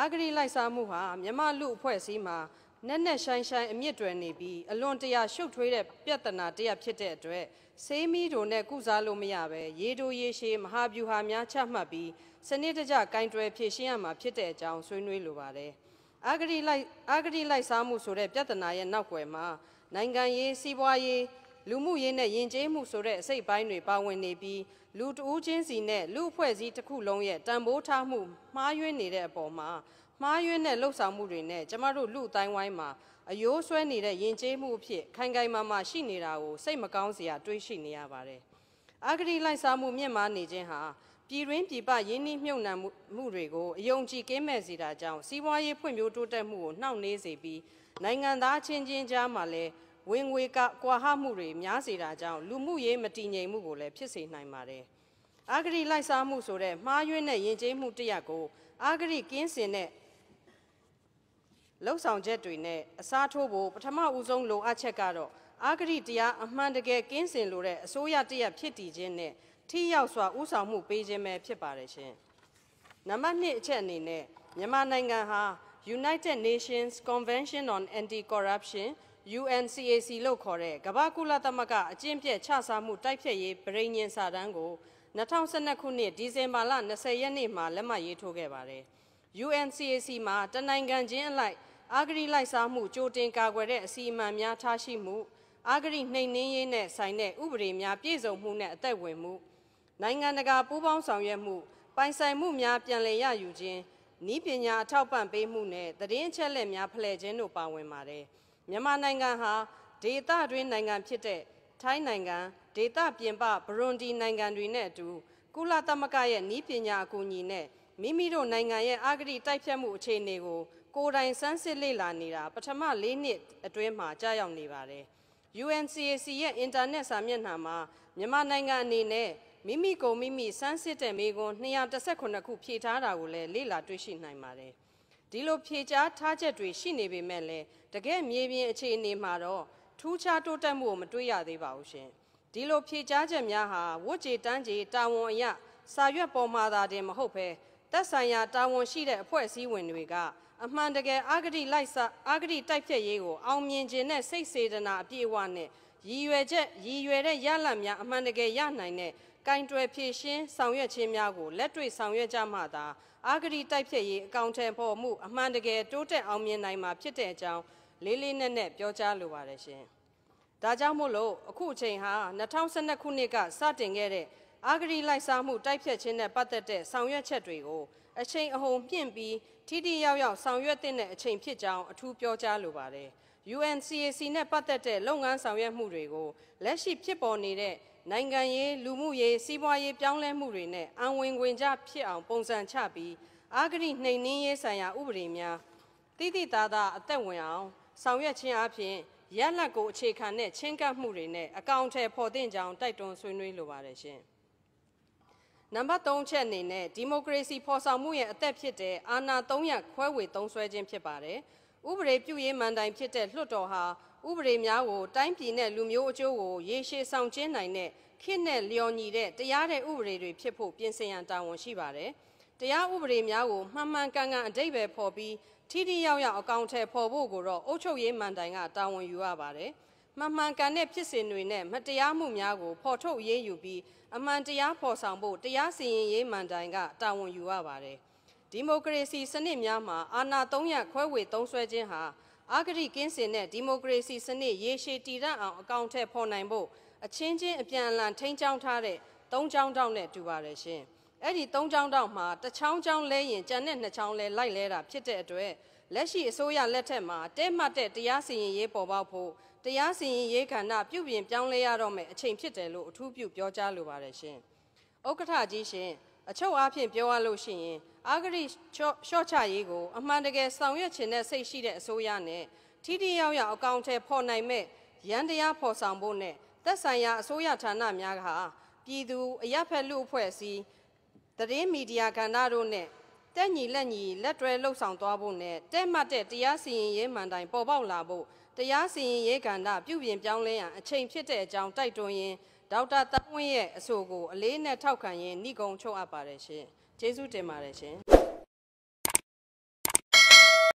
အာဂရီလိုက်စားမှုဟာမြမလူအဖွဲ့အစည်းမှာနက်နက်ရှိုင်းရှိုင်းအမြင့်တွယ်နေပြီးအလွန်တရာရှုပ်ထွေးတဲ့ပြဿနာတစ်ရပ်ဖြစ်တဲ့အတွက်ဆေးမီတို့နဲ့ကုစားလို့မရပဲရေတိုရေရှည်မဟာဗျူဟာများချမှတ်ပြီးစနစ်တကျကင်တွယ်ဖြည့်ရှင်းရမှာဖြစ်တဲ့အကြောင်းဆွေးနွေးလိုပါတယ်။အာဂရီလိုက်အာဂရီလိုက်စားမှုဆိုတဲ့ပြဿနာရဲ့နောက်ွယ်မှာနိုင်ငံရေးစီးပွားရေးလူမှုရေးနဲ့ယဉ်ကျေးမှုဆိုတဲ့အစိတ်ပိုင်းတွေပါဝင်နေပြီးလူတဦးချင်းစီနဲ့လူအဖွဲ့အစည်းတစ်ခုလုံးရဲ့တန်ဖိုးထားမှုမှားယွင်းနေတဲ့အပေါ်မှာမှားယွင်းတဲ့လှုပ်ဆောင်မှုတွေနဲ့ကျမတို့လူအတိုင်းဝိုင်းမှာအယိုးဆွဲနေတဲ့ယဉ်ကျေးမှုအဖြစ်ခိုင်ခိုင်မာမာရှိနေတာကိုစိတ်မကောင်းစရာတွေးရှိနေရပါတယ်။အာဂရီလိုက်စားမှုမြင့်မားနေခြင်းဟာပြည်တွင်းပြည်ပယင်းနှိမ့်မြုံနှံမှုတွေကိုအယုံကြည်ကင်းမဲ့စေတာကြောင့်စီးပွားရေးဖွံ့ဖြိုးတိုးတက်မှုကိုနှောင့်နှေးစေပြီးနိုင်ငံသားချင်းချင်းကြားမှာလည်းဝင်ငွေကကွာဟမှုတွေများစေတာကြောင့်လူမှုရေးမတည်ငြိမ်မှုကိုလည်းဖြစ်စေနိုင်ပါတယ်။အာဂရိလိုက်စားမှုဆိုတဲ့မှားယွင်းတဲ့ယဉ်ကျေးမှုတစ်ရပ်ကိုအာဂရိကင်းစင်တဲ့လှုပ်ဆောင်ချက်တွေနဲ့အစားထိုးဖို့ပထမဦးဆုံးလိုအပ်ချက်ကတော့အာဂရိတရားအမှန်တကယ်ကင်းစင်လိုတဲ့အစိုးရတရက်ဖြစ်တည်ခြင်းနဲ့ထိရောက်စွာဥဆောင်မှုပေးခြင်းပဲဖြစ်ပါတယ်ရှင်။နံပါတ်1အချက်အနေနဲ့မြန်မာနိုင်ငံဟာ United Nations Convention on Anti-Corruption UNCAC လို့ခေါ်တဲ့ကမ္ဘာကုလသမဂ္ဂအကျင့်ပြည့်ချစားမှုတိုက်ဖျက်ရေးဗြိညင်စာတမ်းကို2012ခုနှစ်ဒီဇင်ဘာလ20ရက်နေ့မှာလက်မှတ်ရေးထိုးခဲ့ပါတယ်။ UNCAC မှာတနိုင်ငံချင်းအလိုက်အာဂရိလိုက်စားမှုကြိုတင်ကာကွယ်တဲ့အစီအမံများထားရှိမှု အာဂရိနှိမ်နှင်းရေးနဲ့ဆိုင်တဲ့ဥပဒေများပြည့်စုံမှုနဲ့အသက်ဝင်မှုနိုင်ငံတကာပူးပေါင်းဆောင်ရွက်မှုပိုင်ဆိုင်မှုများပြန်လည်ရယူခြင်းဤပညာအထောက်ပံ့ပေးမှုနဲ့သတင်းအချက်အလက်များဖလှယ်ခြင်းတို့ပါဝင်ပါတယ်။မြန်မာနိုင်ငံဟာဒေသတွင်းနိုင်ငံဖြစ်တဲ့ထိုင်းနိုင်ငံဒေသပြင်ပဘရွန်ဒီနိုင်ငံတွေနဲ့အတူကုလသမဂ္ဂရဲ့ဤပညာအကူအညီနဲ့မိမိတို့နိုင်ငံရဲ့အာဂတိတိုက်ဖြတ်မှုအခြေအနေကိုကိုယ်တိုင်စမ်းစစ်လေ့လာနေတာပထမ၄နှစ်အတွင်းမှာကြားရောက်နေပါတယ်။ UNCAC ရဲ့အင်တာနက်စာမျက်နှာမှာမြန်မာနိုင်ငံအနေနဲ့မိမိကိုမိမိစမ်းစစ်တဲ့မိကွန်း218ခုဖြည့်ထားတာကိုလည်းလေ့လာတွေ့ရှိနိုင်ပါတယ်။ဒီလိုဖြေကြားထားချက်တွေရှိနေပေမဲ့လည်းတကယ့်မြေပြင်အခြေအနေမှာတော့ထူးခြားတိုးတက်မှုကိုမတွေ့ရသေးပါဘူးရှင်။ဒီလိုဖြေကြားချက်များဟာဝတ်ကြေတန်းကြေတာဝန်အရစာရွက်ပေါ်မှာသာတင်မဟုတ်ဘဲသက်ဆိုင်ရာတာဝန်ရှိတဲ့အဖွဲ့အစည်းဝင်တွေက အမှန်တကယ်အာဂတိလိုက်စာအာဂတိတိုက်ဖြတ်ရေးကိုအောင်မြင်ခြင်းနဲ့စိတ်စေတနာအပြည့်အဝနဲ့ရည်ရွယ်ချက်ရည်ရွယ်တဲ့ရလဒ်များအမှန်တကယ်ရနိုင်တဲ့ကင်တွယ်ဖြည့်ရှင်းဆောင်ရွက်ခြင်းများကိုလက်တွေ့ဆောင်ရွက်ကြမှသာအာဂရီတိုက်ဖြတ်ရေးအကောင့်ထံပေါ်မှုအမှန်တကယ်တိုးတက်အောင်မြင်နိုင်မှာဖြစ်တဲ့အကြောင်းလေးလေးနက်နက်ပြောကြားလိုပါတယ်ရှင်။ဒါကြောင့်မို့လို့အခုအချိန်ဟာ2012ခုနှစ်ကစတင်ခဲ့တဲ့အာဂရီလိုက်စားမှုတိုက်ဖြတ်ခြင်းနဲ့ပတ်သက်တဲ့ဆောင်ရွက်ချက်တွေကိုအချိန်အဟုန်ပြင့်ပြီးထိထိရောက်ရောက်ဆောင်ရွက်တဲ့အချိန်ဖြစ်ကြောင်းအထူးပြောကြားလိုပါတယ်။ UNCAC နဲ့ပတ်သက်တဲ့လုပ်ငန်းဆောင်ရွက်မှုတွေကိုလက်ရှိဖြစ်ပေါ်နေတဲ့နိုင်ငံရေးလူမှုရေးစီးပွားရေးပြောင်းလဲမှုတွေနဲ့အံဝင်ဝင်ကြဖြစ်အောင် ပုံစံချပြီးအာဂရိနှိမ်နှင်းရေးဆိုင်ရာဥပဒေများတိတိသားသားအသက်ဝင်အောင်ဆောင်ရွက်ခြင်းအပြင်ရလတ်ကိုအခြေခံတဲ့ချင်းကပ်မှုတွေနဲ့အကောင့်ထဲပေါ်တင်ကြောင်းတိုက်တွန်းဆွေးနွေးလိုပါတယ်ရှင်။နံပါတ်3ချက်အနေနဲ့ဒီမိုကရေစီပေါ်ဆောင်မှုရဲ့အသက်ဖြစ်တဲ့အာဏာ300ခွဲဝေသုံးစွဲခြင်းဖြစ်ပါတယ်။ဥပဒေပြုရေးမှန်တိုင်ဖြစ်တဲ့လွှတ်တော်ဟာဥပဒေများကိုတိုင်းပြည်နဲ့လူမျိုးအကျိုးကိုရေရှည်ဆောင်ကျဉ်နိုင်တဲ့ခေတ်နဲ့လျော်ညီတဲ့တရားတဲ့ဥပဒေတွေဖြစ်ဖို့ပြင်ဆင်ရန်တာဝန်ရှိပါတယ်။တရားဥပဒေများကိုမှန်မှန်ကန်ကန်အတိတ်ပဲဖော်ပြီးထိထိရောက်ရောက်အကောင့်ထဲဖော်ဖို့ကိုတော့အုပ်ချုပ်ရေးမှန်တိုင်ကတာဝန်ယူရပါတယ်။မှန်မှန်ကန်တဲ့ဖြစ်စဉ်တွေနဲ့မတရားမှုများကိုဖော်ထုတ်ရေးယူပြီးအမှန်တရားဖော်ဆောင်ဖို့တရားစီရင်ရေးမှန်တိုင်ကတာဝန်ယူရပါတယ်။ဒီမိုကရေစီစနစ်များမှာ အာဏာသုံးရခွဲဝေသုံးစွဲခြင်းဟာအဂတိကင်းစင်တဲ့ဒီမိုကရေစီစနစ်ရေရှည်တည်တံ့အောင်အကောင့်ထက်ဖော်နိုင်ဖို့အချင်းချင်းအပြန်အလှန်ထိန်းချောင်းထားတဲ့သုံးချောင်းတောင်းနဲ့တူပါတယ်ရှင်။အဲ့ဒီသုံးချောင်းတောင်းမှာတစ်ချောင်းချောင်းလဲရင်ကြံတဲ့နှစ်ချောင်းလဲလိုက်လဲတာဖြစ်တဲ့အတွက်လက်ရှိအစိုးရလက်ထက်မှာတဲမှတ်တဲ့တရားစီရင်ရေးပေါ်ပေါက်ဖို့တရားစီရင်ရေးကဏ္ဍပြုပြင်ပြောင်းလဲရတော့မယ်အချိန်ဖြစ်တယ်လို့အထူးပြုပြောကြားလိုပါတယ်ရှင်။ဥက္ကဋ္ဌကြီးရှင်။အချုပ်အားဖြင့်ပြောရလို့ရှိရင်အာဂရိရှော့ချရေးကိုအမှန်တကယ်ဆောင်ရွက်ခြင်းနဲ့စိတ်ရှိတဲ့အစိုးရနဲ့ထိထိရောက်ရောက်အကောင့်ထဲပေါ်နိုင်မဲ့ရန်တရားဖော်ဆောင်ဖို့နဲ့သက်ဆိုင်ရာအစိုးရဌာနများကပြည်သူအရပ်ဖက်လူအဖွဲ့အစည်းသတင်းမီဒီယာကဏ္ဍတို့နဲ့တက်ညီလက်ညီလက်တွဲလှုပ်ဆောင်သွားဖို့နဲ့တဲ့မှတ်တဲ့တရားစီရင်ရေးမှန်တိုင်ပေါ်ပေါက်လာဖို့တရားစီရင်ရေးကဏ္ဍပြုပြင်ပြောင်းလဲရန်အချိန်ဖြစ်တဲ့အကြောင်းတိုက်တွန်းရင်းဒေါက်တာတန်းဝင်းရဲ့အဆိုကိုအလေးနက်ထောက်ခံရင်းနှိကုံချုပ်အပ်ပါတယ်ရှင်ကျေးဇူးတင်ပါတယ်ရှင်